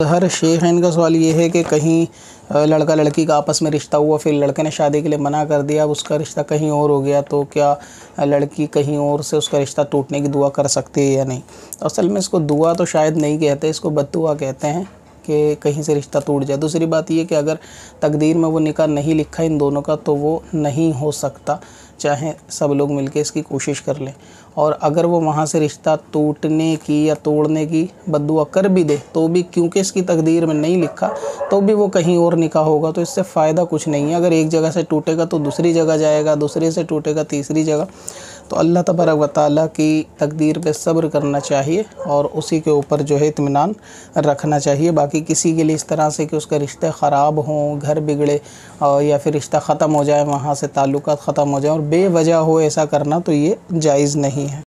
तो हर शेखन का सवाल ये है कि कहीं लड़का लड़की का आपस में रिश्ता हुआ फिर लड़के ने शादी के लिए मना कर दिया अब उसका रिश्ता कहीं और हो गया तो क्या लड़की कहीं और से उसका रिश्ता टूटने की दुआ कर सकती है या नहीं असल में इसको दुआ तो शायद नहीं कहते इसको बद कहते हैं कि कहीं से रिश्ता टूट जाए दूसरी बात यह कि अगर तकदीर में वो निकाह नहीं लिखा इन दोनों का तो वो नहीं हो सकता चाहे सब लोग मिलके इसकी कोशिश कर लें और अगर वो वहाँ से रिश्ता टूटने की या तोड़ने की बदुआ कर भी दे तो भी क्योंकि इसकी तकदीर में नहीं लिखा तो भी वो कहीं और निकाह होगा तो इससे फ़ायदा कुछ नहीं है अगर एक जगह से टूटेगा तो दूसरी जगह जाएगा दूसरे से टूटेगा तीसरी जगह तो अल्लाह तबरक व की तकदीर पे सब्र करना चाहिए और उसी के ऊपर जो है इतमान रखना चाहिए बाकी किसी के लिए इस तरह से कि उसका रिश्ते ख़राब हों घर बिगड़े और या फिर रिश्ता ख़त्म हो जाए वहाँ से ताल्लुक़ ख़त्म हो जाए और बेवजह हो ऐसा करना तो ये जायज़ नहीं है